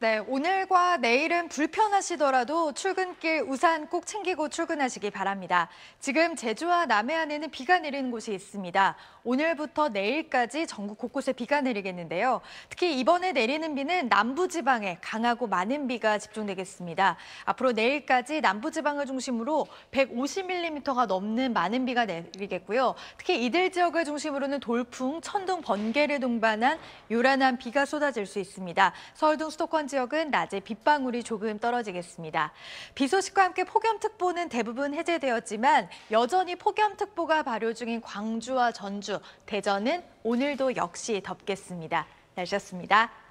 네, 오늘과 내일은 불편하시더라도 출근길 우산 꼭 챙기고 출근하시기 바랍니다. 지금 제주와 남해안에는 비가 내리는 곳이 있습니다. 오늘부터 내일까지 전국 곳곳에 비가 내리겠는데요. 특히 이번에 내리는 비는 남부지방에 강하고 많은 비가 집중되겠습니다. 앞으로 내일까지 남부지방을 중심으로 150mm가 넘는 많은 비가 내리겠고요. 특히 이들 지역을 중심으로는 돌풍, 천둥, 번개를 동반한 요란한 비가 쏟아질 수 있습니다. 서울 등 수도권 지역은 낮에 빗방울이 조금 떨어지겠습니다. 비 소식과 함께 폭염특보는 대부분 해제되었지만 여전히 폭염특보가 발효 중인 광주와 전주, 대전은 오늘도 역시 덥겠습니다. 날씨였습니다.